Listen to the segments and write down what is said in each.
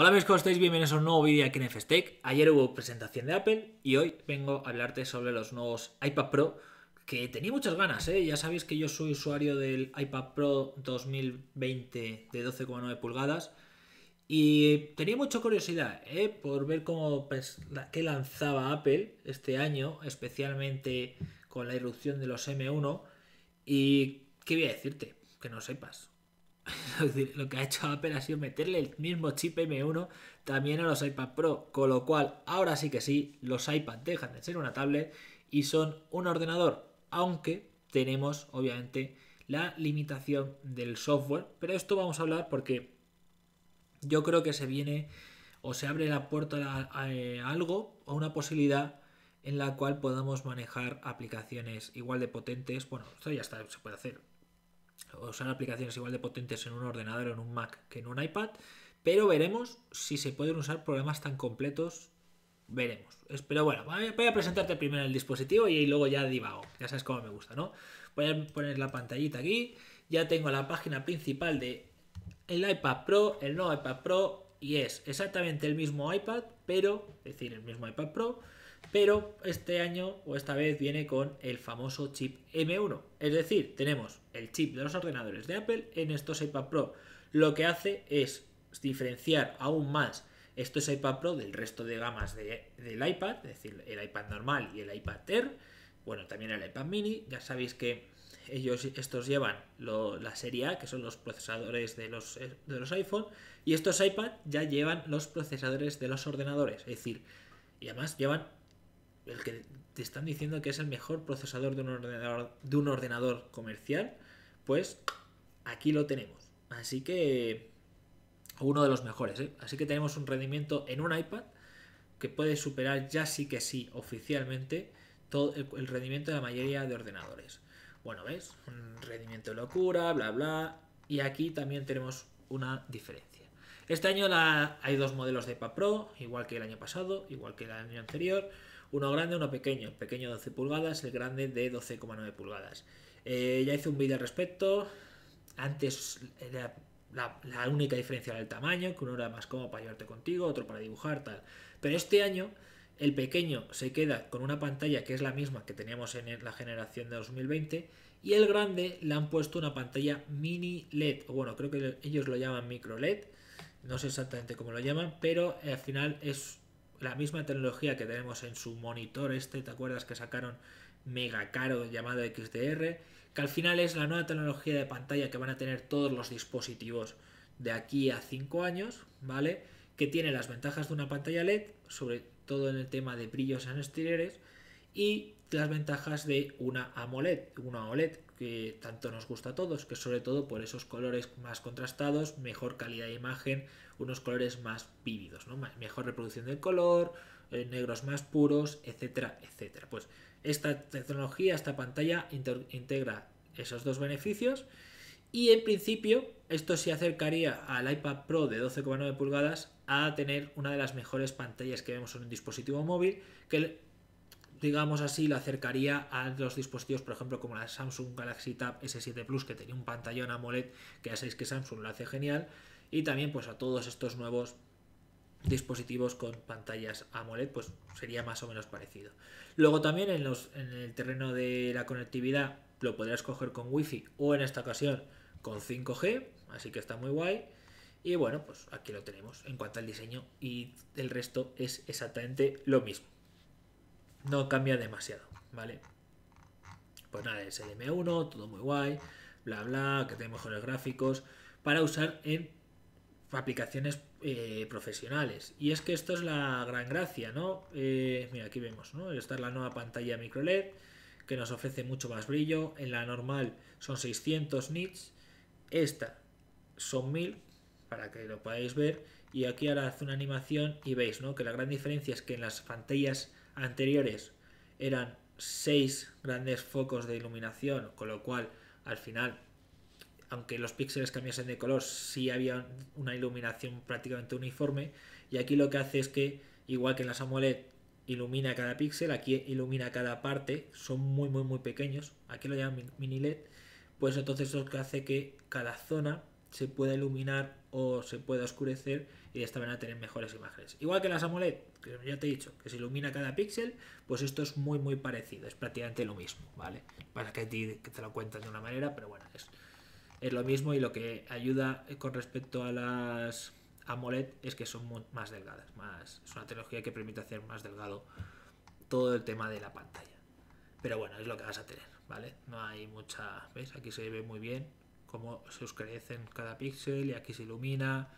Hola amigos, ¿cómo estáis? Bienvenidos a un nuevo vídeo aquí en FSTech. Ayer hubo presentación de Apple y hoy vengo a hablarte sobre los nuevos iPad Pro que tenía muchas ganas, ¿eh? Ya sabéis que yo soy usuario del iPad Pro 2020 de 12,9 pulgadas y tenía mucha curiosidad, ¿eh? Por ver cómo pues, qué lanzaba Apple este año, especialmente con la irrupción de los M1 y qué voy a decirte, que no sepas lo que ha hecho Apple ha sido meterle el mismo chip M1 también a los iPad Pro, con lo cual ahora sí que sí, los iPad dejan de ser una tablet y son un ordenador, aunque tenemos obviamente la limitación del software, pero esto vamos a hablar porque yo creo que se viene o se abre la puerta a, algo o eh, algo, a una posibilidad en la cual podamos manejar aplicaciones igual de potentes. Bueno, esto ya está, se puede hacer, usar aplicaciones igual de potentes en un ordenador o en un Mac que en un iPad, pero veremos si se pueden usar programas tan completos. Veremos. Pero bueno, voy a presentarte primero el dispositivo y luego ya divago. Ya sabes cómo me gusta, ¿no? Voy a poner la pantallita aquí. Ya tengo la página principal de el iPad Pro, el nuevo iPad Pro, y es exactamente el mismo iPad, pero, es decir, el mismo iPad Pro, pero este año o esta vez viene con el famoso chip M1. Es decir, tenemos el chip de los ordenadores de Apple en estos iPad Pro. Lo que hace es diferenciar aún más estos iPad Pro del resto de gamas del iPad, es decir, el iPad normal y el iPad Air. Bueno, también el iPad mini. Ya sabéis que ellos estos llevan la serie A, que son los procesadores de los, eh, de los iPhone, y estos iPad ya llevan los procesadores de los ordenadores, es decir, y además llevan el que te están diciendo que es el mejor procesador de un ordenador, de un ordenador comercial, pues aquí lo tenemos. Así que uno de los mejores. ¿eh? Así que tenemos un rendimiento en un iPad que puede superar ya sí que sí oficialmente todo el, rendimiento de la mayoría de ordenadores. Bueno, ¿ves? Un rendimiento de locura, bla, bla. Y aquí también tenemos una diferencia. Este año hay dos modelos de iPad Pro, igual que el año pasado, igual que el año anterior. Uno grande, uno pequeño. Pequeño 12 pulgadas, el grande de 12,9 pulgadas. Eh, ya hice un vídeo al respecto. Antes era la, única diferencia era el tamaño, que uno era más cómodo para llevarte contigo, otro para dibujar, tal. Pero este año el pequeño se queda con una pantalla que es la misma que teníamos en la generación de 2020 y el grande le han puesto una pantalla mini LED, o bueno, creo que ellos lo llaman micro LED, no sé exactamente cómo lo llaman, pero al final es la misma tecnología que tenemos en su monitor este, ¿te acuerdas que sacaron mega caro llamado XDR? Que al final es la nueva tecnología de pantalla que van a tener todos los dispositivos de aquí a 5 años, ¿vale? Que tiene las ventajas de una pantalla LED, sobre todo en el tema de brillos en exteriores, y las ventajas de una AMOLED, que tanto nos gusta a todos, que sobre todo por esos colores más contrastados, mejor calidad de imagen, unos colores más vívidos, mejor reproducción del color, eh, negros más puros, etcétera, etcétera. Pues esta tecnología, esta pantalla integra esos dos beneficios y en principio esto se acercaría al iPad Pro de 12,9 pulgadas a tener una de las mejores pantallas que vemos en un dispositivo móvil, que digamos así, lo acercaría a los dispositivos, por ejemplo, como la Samsung Galaxy Tab S7 Plus, que tenía un pantallón AMOLED, que ya sabéis que Samsung lo hace genial, y también pues a todos estos nuevos dispositivos con pantallas AMOLED, pues sería más o menos parecido. Luego también en, los, en el terreno de la conectividad lo podrás coger con Wi-Fi o en esta ocasión con 5G, así que está muy guay. Y bueno, pues aquí lo tenemos. En cuanto al diseño y el resto es exactamente lo mismo no cambia demasiado, ¿vale? Pues nada, SDM1, todo muy guay, bla, bla, que tiene mejores gráficos, para usar en aplicaciones eh, profesionales. Y es que esto es la gran gracia, ¿no? Eh, mira, aquí vemos, ¿no? Esta es la nueva pantalla micro LED que nos ofrece mucho más brillo. En la normal son 600 nits, esta son 1000 para que lo podáis ver. Y aquí ahora hace una animación y veis, ¿no? Que la gran diferencia es que en las pantallas anteriores eran seis grandes focos de iluminación, con lo cual al final, aunque los píxeles cambiasen de color, sí había una iluminación prácticamente uniforme. Y aquí lo que hace es que, igual que en la AMOLED ilumina cada píxel, aquí ilumina cada parte, son muy muy muy pequeños, aquí lo llaman mini LED, pues entonces eso que hace que cada zona se pueda iluminar o se puede oscurecer y de esta manera tener mejores imágenes. Igual que las AMOLED, que ya te he dicho, que se ilumina cada píxel, pues esto es muy muy parecido, es prácticamente lo mismo, ¿vale? Para que te, lo cuentan de una manera, pero bueno, es, es lo mismo y lo que ayuda con respecto a las AMOLED es que son más delgadas, más, es una tecnología que permite hacer más delgado todo el tema de la pantalla. Pero bueno, es lo que vas a tener, ¿vale? No hay mucha... ¿Ves? Aquí se ve muy bien cómo se oscurecen cada píxel y aquí se ilumina.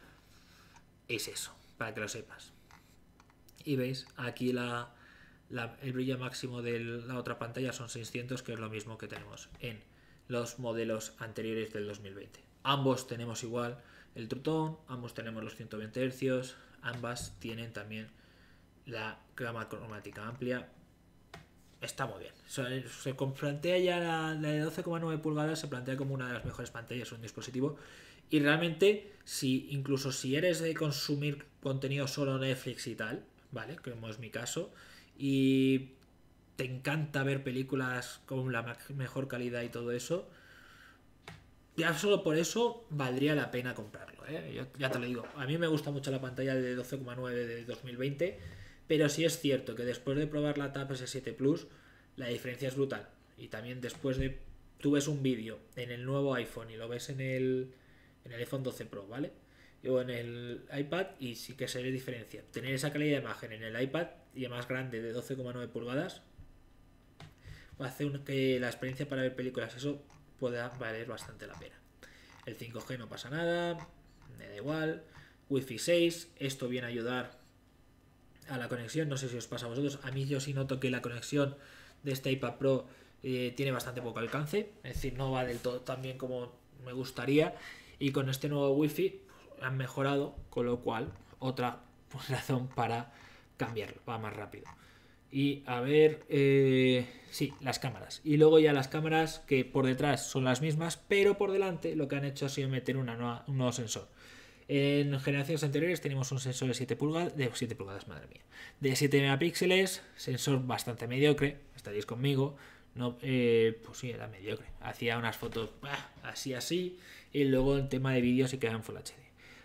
Es eso, para que lo sepas. Y veis, aquí el brillo máximo de la otra pantalla son 600, que es lo mismo que tenemos en los modelos anteriores del 2020. Ambos tenemos igual el trutón, ambos tenemos los 120 Hz, ambas tienen también la gama cromática amplia, está muy bien. Se, plantea ya la, de 12,9 pulgadas, se plantea como una de las mejores pantallas un dispositivo. Y realmente, si, incluso si eres de consumir contenido solo Netflix y tal, ¿vale? Como es mi caso, y te encanta ver películas con la mejor calidad y todo eso, ya solo por eso valdría la pena comprarlo. ¿eh? ya te lo digo, a mí me gusta mucho la pantalla de 12,9 de 2020 pero sí es cierto que después de probar la tap S7 Plus, la diferencia es brutal. Y también después de. Tú ves un vídeo en el nuevo iPhone y lo ves en el, iPhone 12 Pro, ¿vale? O en el iPad y sí que se ve diferencia. Tener esa calidad de imagen en el iPad y más grande de 12,9 pulgadas hace que la experiencia para ver películas eso pueda valer bastante la pena. El 5G no pasa nada, me da igual. Wi-Fi 6, esto viene a ayudar a la conexión. No sé si os pasa a vosotros. A mí yo sí noto que la conexión de este iPad Pro eh, tiene bastante poco alcance. Es decir, no va del todo tan bien como me gustaría. Y con este nuevo Wi-Fi pues, han mejorado, con lo cual otra pues, razón para cambiarlo. Va más rápido. Y a ver, eh, sí, las cámaras. Y luego ya las cámaras que por detrás son las mismas, pero por delante lo que han hecho ha sido meter un nuevo sensor. En generaciones anteriores tenemos un sensor de 7 pulgadas, de 7 pulgadas, madre mía, de 7 megapíxeles, sensor bastante mediocre, estaréis conmigo, no, eh, pues sí, era mediocre, hacía unas fotos así, así, y luego el tema de vídeo y quedaba en Full HD.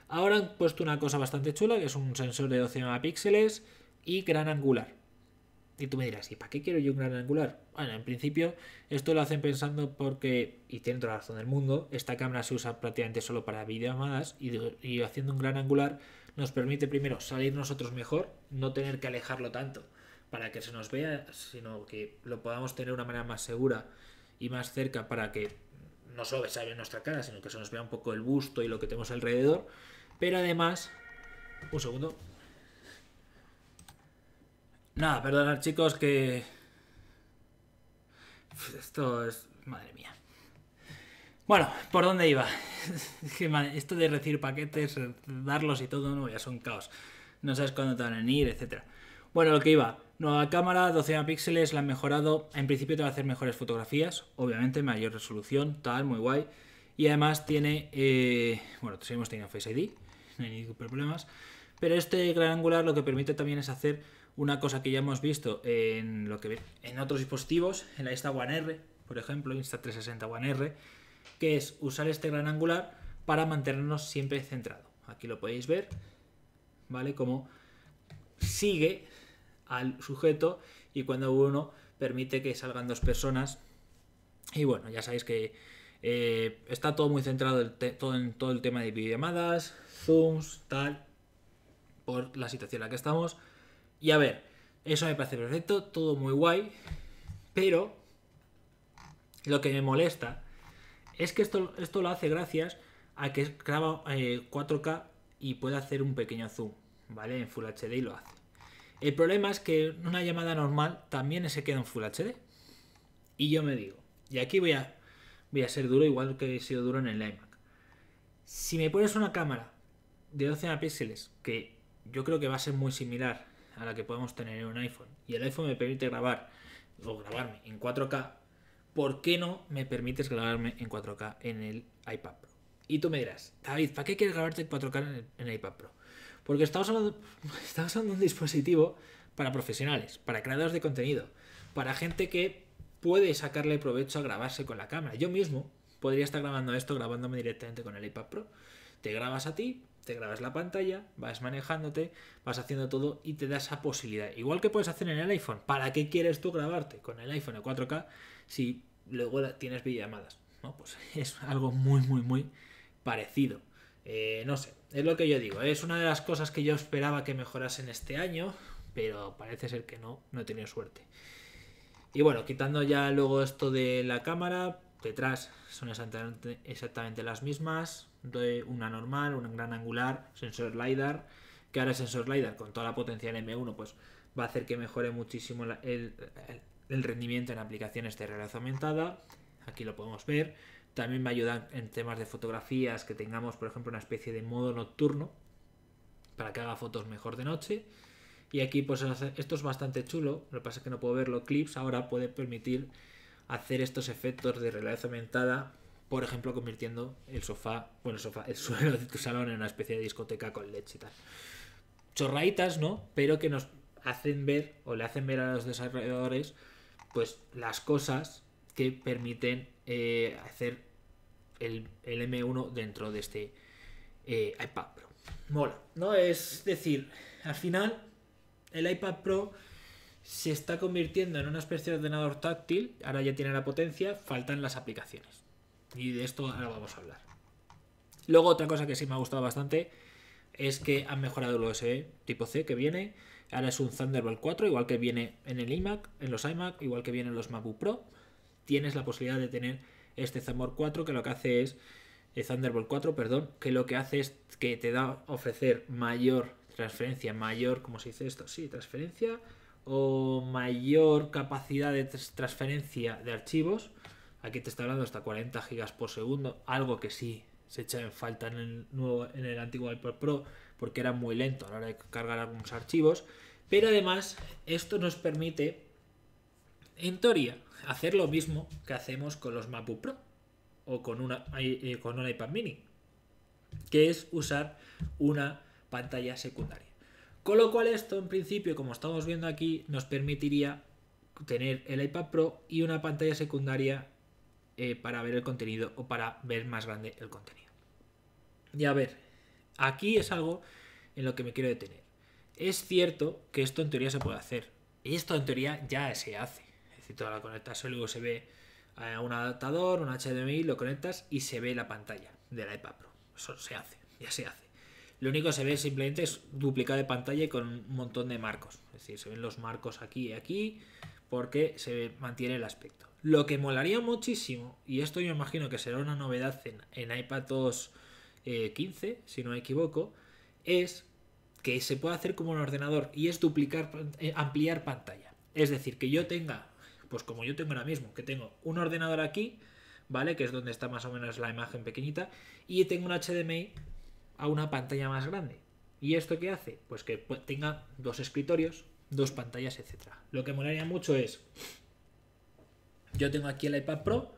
Ahora han puesto una cosa bastante chula, que es un sensor de 12 megapíxeles y gran angular. Y tú me dirás, ¿y para qué quiero yo un gran angular? Bueno, en principio esto lo hacen pensando porque, y tienen toda la razón del mundo, esta cámara se usa prácticamente solo para videollamadas y, haciendo un gran angular nos permite primero salir nosotros mejor, no tener que alejarlo tanto para que se nos vea, sino que lo podamos tener de una manera más segura y más cerca para que no solo se vea nuestra cara, sino que se nos vea un poco el busto y lo que tenemos alrededor. Pero además, un segundo, Nada, perdonad chicos que... Esto es... Madre mía. Bueno, ¿por dónde iba? Esto de recibir paquetes, darlos y todo, no, ya son caos. No sabes cuándo te van a ir, etc. Bueno, lo que iba. Nueva cámara, 12 megapíxeles, la han mejorado. En principio te va a hacer mejores fotografías, obviamente, mayor resolución, tal, muy guay. Y además tiene... Eh, bueno, Bueno, hemos tenido Face ID, no hay ningún problema. Pero este gran angular lo que permite también es hacer una cosa que ya hemos visto en, lo que, en otros dispositivos, en la Insta One R, por ejemplo, Insta360 One R, que es usar este gran angular para mantenernos siempre centrado. Aquí lo podéis ver, ¿vale? Como sigue al sujeto y cuando uno permite que salgan dos personas. Y bueno, ya sabéis que eh, está todo muy centrado todo en todo el tema de videollamadas, zooms, tal, por la situación en la que estamos. Y a ver, eso me parece perfecto, todo muy guay, pero lo que me molesta es que esto, esto lo hace gracias a que graba 4K eh, y puede hacer un pequeño zoom, ¿vale? En Full HD y lo hace. El problema es que una llamada normal también se queda en Full HD. Y yo me digo, y aquí voy a, voy a ser duro igual que he sido duro en el iMac. Si me pones una cámara de 12 megapíxeles, que yo creo que va a ser muy similar a la que podemos tener en un iPhone y el iPhone me permite grabar o grabarme en 4K, ¿por qué no me permites grabarme en 4K en el iPad Pro? Y tú me dirás, David, ¿para qué quieres grabarte en 4K en el, iPad Pro? Porque estamos hablando, estamos hablando de un dispositivo para profesionales, para creadores de contenido, para gente que puede sacarle provecho a grabarse con la cámara. Yo mismo podría estar grabando esto grabándome directamente con el iPad Pro. Te grabas a ti, te grabas la pantalla, vas manejándote, vas haciendo todo y te da esa posibilidad. Igual que puedes hacer en el iPhone. ¿Para qué quieres tú grabarte con el iPhone a 4K si luego tienes videollamadas? ¿No? Pues es algo muy, muy, muy parecido. Eh, no sé, es lo que yo digo. Es una de las cosas que yo esperaba que mejorasen este año, pero parece ser que no, no he tenido suerte. Y bueno, quitando ya luego esto de la cámara, detrás son exactamente, las mismas, de una normal, una gran angular, sensor LiDAR, que ahora sensor LiDAR con toda la potencia en M1 pues va a hacer que mejore muchísimo el, rendimiento en aplicaciones de realidad aumentada, aquí lo podemos ver, también me a en temas de fotografías que tengamos por ejemplo una especie de modo nocturno para que haga fotos mejor de noche y aquí pues esto es bastante chulo, lo que pasa es que no puedo verlo, clips ahora puede permitir hacer estos efectos de realidad aumentada, por ejemplo, convirtiendo el sofá, bueno, el sofá, el suelo de tu salón en una especie de discoteca con leche y tal. Chorraitas, ¿no? Pero que nos hacen ver o le hacen ver a los desarrolladores pues las cosas que permiten eh, hacer el, M1 dentro de este eh, iPad Pro. Mola, ¿no? Es decir, al final el iPad Pro se está convirtiendo en una especie de ordenador táctil, ahora ya tiene la potencia, faltan las aplicaciones. Y de esto ahora vamos a hablar. Luego otra cosa que sí me ha gustado bastante es que han mejorado el USB e tipo C que viene. Ahora es un Thunderbolt 4, igual que viene en el iMac, en los iMac, igual que viene en los MacBook Pro. Tienes la posibilidad de tener este Thunderbolt 4 que lo que hace es eh, Thunderbolt 4, perdón, que lo que hace es que te da ofrecer mayor transferencia, mayor, ¿cómo se dice esto? Sí, transferencia, o mayor capacidad de transferencia de archivos. Aquí te está hablando hasta 40 gigas por segundo, algo que sí se echa en falta en el, nuevo, en el antiguo iPad Pro porque era muy lento a la hora de cargar algunos archivos. Pero además, esto nos permite, en teoría, hacer lo mismo que hacemos con los MacBook Pro o con, una, eh, con un iPad mini, que es usar una pantalla secundaria. Con lo cual esto, en principio, como estamos viendo aquí, nos permitiría tener el iPad Pro y una pantalla secundaria eh, para ver el contenido o para ver más grande el contenido. Y a ver, aquí es algo en lo que me quiero detener. Es cierto que esto en teoría se puede hacer. Y esto en teoría ya se hace. Es decir, toda la conectas luego se a un adaptador, un HDMI, lo conectas y se ve la pantalla del iPad Pro. Eso se hace, ya se hace. Lo único que se ve simplemente es duplicado de pantalla y con un montón de marcos. Es decir, se ven los marcos aquí y aquí porque se mantiene el aspecto. Lo que molaría muchísimo, y esto yo imagino que será una novedad en, iPad 2 15, eh, si no me equivoco, es que se puede hacer como un ordenador y es duplicar, eh, ampliar pantalla. Es decir, que yo tenga, pues como yo tengo ahora mismo, que tengo un ordenador aquí, ¿vale? Que es donde está más o menos la imagen pequeñita, y tengo un HDMI a una pantalla más grande. ¿Y esto qué hace? Pues que tenga dos escritorios, dos pantallas, etc. Lo que molaría mucho es, yo tengo aquí el iPad Pro,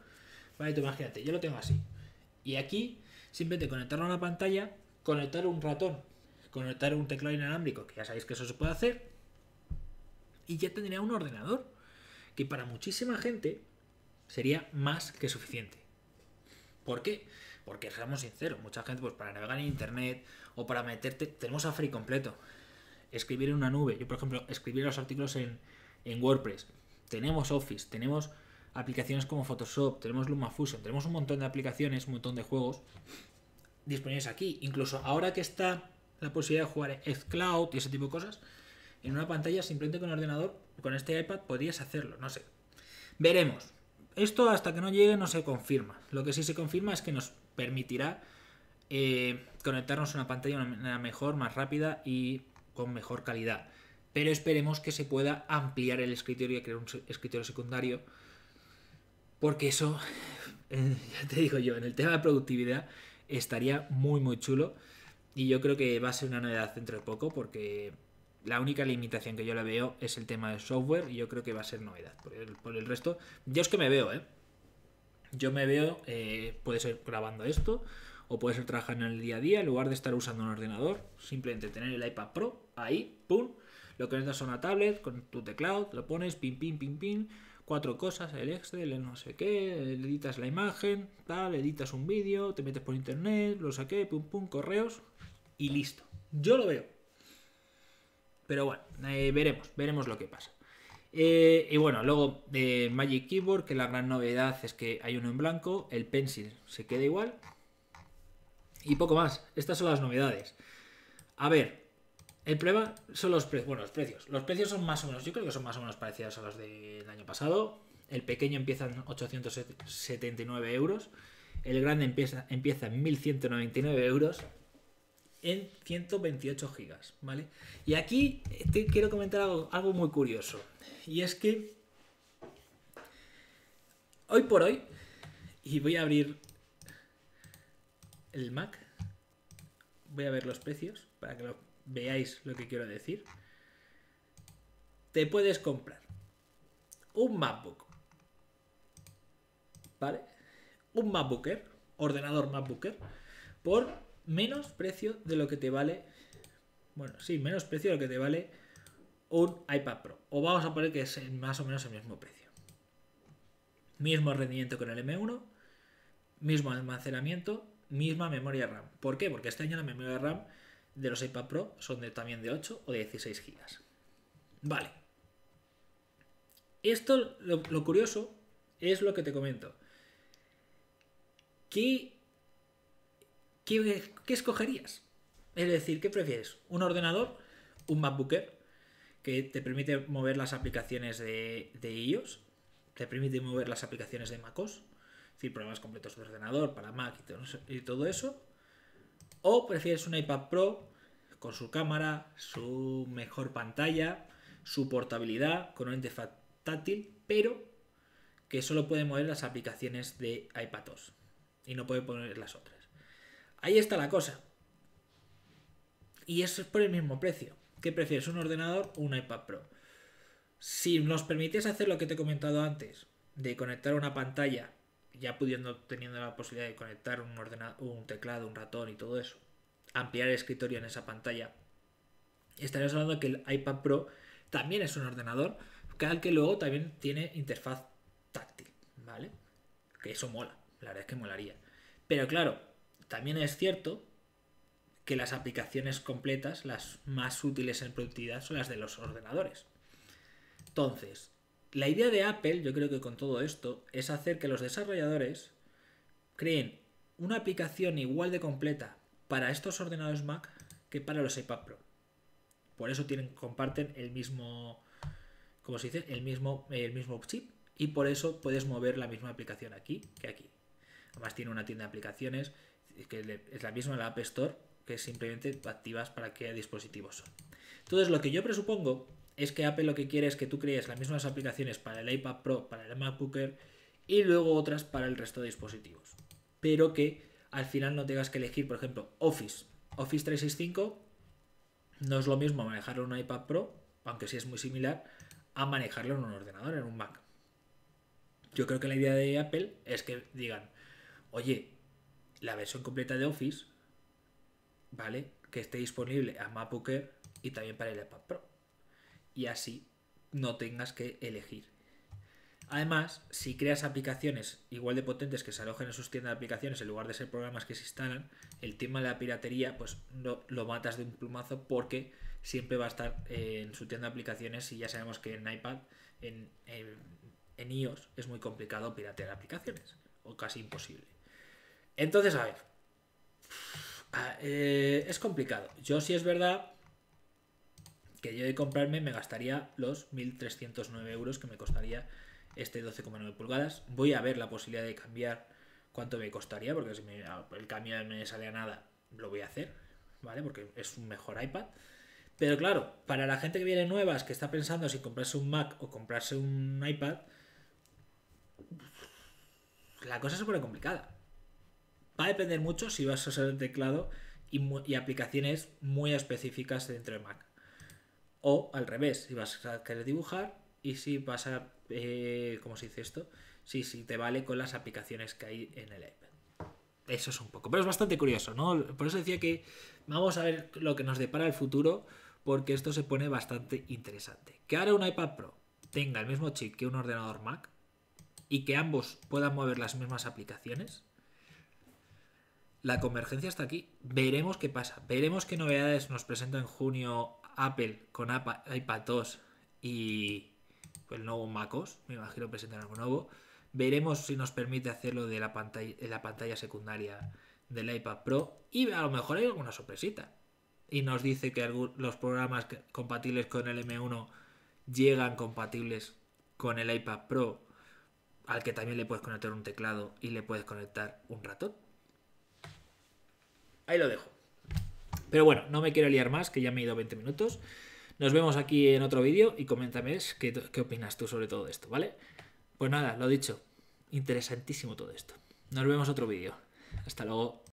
vale, imagínate, yo lo tengo así. Y aquí, simplemente conectarlo a una pantalla, conectar un ratón, conectar un teclado inalámbrico, que ya sabéis que eso se puede hacer, y ya tendría un ordenador, que para muchísima gente sería más que suficiente. ¿Por qué? Porque seamos sinceros, mucha gente, pues para navegar en internet o para meterte, tenemos a free completo. Escribir en una nube. Yo, por ejemplo, escribir los artículos en, WordPress. Tenemos Office, tenemos aplicaciones como Photoshop, tenemos LumaFusion, tenemos un montón de aplicaciones, un montón de juegos disponibles aquí. Incluso ahora que está la posibilidad de jugar xCloud y ese tipo de cosas, en una pantalla simplemente con ordenador, con este iPad, podrías hacerlo, no sé. Veremos. Esto hasta que no llegue no se confirma. Lo que sí se confirma es que nos permitirá eh, conectarnos a una pantalla de una mejor, más rápida y con mejor calidad. Pero esperemos que se pueda ampliar el escritorio y crear un escritorio secundario, porque eso, eh, ya te digo yo, en el tema de productividad estaría muy, muy chulo. Y yo creo que va a ser una novedad dentro de poco, porque la única limitación que yo la veo es el tema del software y yo creo que va a ser novedad. Por el, por el resto, yo es que me veo, ¿eh? Yo me veo, eh, puede ser grabando esto o puede ser trabajando en el día a día, en lugar de estar usando un ordenador, simplemente tener el iPad Pro ahí, pum, lo que necesitas es una tablet con tu teclado, lo pones, pim, pim, pim, pim, cuatro cosas, el Excel, no sé qué, editas la imagen, tal, editas un vídeo, te metes por internet, lo saqué, pum, pum, correos y listo. Yo lo veo. Pero bueno, eh, veremos, veremos lo que pasa. Eh, y bueno, luego de eh, Magic Keyboard, que la gran novedad es que hay uno en blanco, el Pencil se queda igual. Y poco más, estas son las novedades. A ver, el problema son los precios. Bueno, los precios. Los precios son más o menos, yo creo que son más o menos parecidos a los del año pasado. El pequeño empieza en 879 euros. El grande empieza, empieza en 1199 euros en 128 gigas, ¿vale? Y aquí eh, te quiero comentar algo, muy curioso, y es que hoy por hoy, y voy a abrir el Mac, voy a ver los precios para que veáis lo que quiero decir, te puedes comprar un MacBook, ¿vale? Un MacBooker, ordenador MacBooker, por menos precio de lo que te vale, bueno, sí, menos precio de lo que te vale un iPad Pro. O vamos a poner que es más o menos el mismo precio. Mismo rendimiento con el M1, mismo almacenamiento, misma memoria RAM. ¿Por qué? Porque este año la memoria RAM de los iPad Pro son también de 8 o de 16 GB. Vale. Esto, lo, lo curioso, es lo que te comento. Que ¿qué, escogerías? Es decir, ¿qué prefieres? ¿Un ordenador? ¿Un MacBooker? Que te permite mover las aplicaciones de, iOS, te permite mover las aplicaciones de MacOS, es decir, programas completos de ordenador para Mac y todo eso. O prefieres un iPad Pro con su cámara, su mejor pantalla, su portabilidad, con un interfaz táctil, pero que solo puede mover las aplicaciones de iPadOS y no puede poner las otras. Ahí está la cosa. Y eso es por el mismo precio. ¿Qué prefieres, un ordenador o un iPad Pro? Si nos permites hacer lo que te he comentado antes, de conectar una pantalla, ya pudiendo, teniendo la posibilidad de conectar un, ordenador, un teclado, un ratón y todo eso, ampliar el escritorio en esa pantalla, estarías hablando que el iPad Pro también es un ordenador, al que luego también tiene interfaz táctil, ¿vale? Que eso mola, la verdad es que molaría. Pero claro, también es cierto que las aplicaciones completas, las más útiles en productividad, son las de los ordenadores. Entonces, la idea de Apple, yo creo que con todo esto, es hacer que los desarrolladores creen una aplicación igual de completa para estos ordenadores Mac que para los iPad Pro. Por eso tienen, comparten el mismo, como se dice? El mismo, el mismo chip y por eso puedes mover la misma aplicación aquí que aquí. Además tiene una tienda de aplicaciones que es la misma la App Store, que simplemente activas para qué dispositivos son. Entonces, lo que yo presupongo es que Apple lo que quiere es que tú crees las mismas aplicaciones para el iPad Pro, para el MacBook y luego otras para el resto de dispositivos. Pero que al final no tengas que elegir, por ejemplo, Office. Office 365 no es lo mismo manejarlo en un iPad Pro, aunque sí es muy similar, a manejarlo en un ordenador, en un Mac. Yo creo que la idea de Apple es que digan, oye, la versión completa de Office, ¿vale? Que esté disponible a Mapooker y también para el iPad Pro. Y así no tengas que elegir. Además, si creas aplicaciones igual de potentes que se alojen en sus tiendas de aplicaciones en lugar de ser programas que se instalan, el tema de la piratería pues no, lo matas de un plumazo porque siempre va a estar eh, en su tienda de aplicaciones y ya sabemos que en iPad, en iOS es muy complicado piratear aplicaciones o casi imposible. Entonces, a ver. Eh, es complicado. Yo sí si es verdad que yo de comprarme me gastaría los 1.309 euros que me costaría este 12,9 pulgadas. Voy a ver la posibilidad de cambiar cuánto me costaría, porque si el cambio me sale a nada, lo voy a hacer, ¿vale? Porque es un mejor iPad. Pero claro, para la gente que viene nuevas, que está pensando si comprarse un Mac o comprarse un iPad, la cosa se pone complicada. Va a depender mucho si vas a usar el teclado y, aplicaciones muy específicas dentro de Mac. O al revés, si vas a querer dibujar y si vas a... Eh, ¿Cómo se dice esto? si si te vale con las aplicaciones que hay en el iPad. Eso es un poco, pero es bastante curioso, ¿no? Por eso decía que vamos a ver lo que nos depara el futuro, porque esto se pone bastante interesante. Que ahora un iPad Pro tenga el mismo chip que un ordenador Mac y que ambos puedan mover las mismas aplicaciones, la convergencia está aquí. Veremos qué pasa. Veremos qué novedades nos presenta en junio Apple con iPad 2 y el nuevo MacOS. Me imagino presentar algo nuevo. Veremos si nos permite hacerlo de la pantalla, de la pantalla secundaria del iPad Pro. Y a lo mejor hay alguna sorpresita. Y nos dice que los programas compatibles con el M1 llegan compatibles con el iPad Pro, al que también le puedes conectar un teclado y le puedes conectar un ratón. Ahí lo dejo. Pero bueno, no me quiero liar más, que ya me he ido 20 minutos. Nos vemos aquí en otro vídeo y coméntame qué, qué opinas tú sobre todo esto, ¿vale? Pues nada, lo dicho, interesantísimo todo esto. Nos vemos otro vídeo. Hasta luego.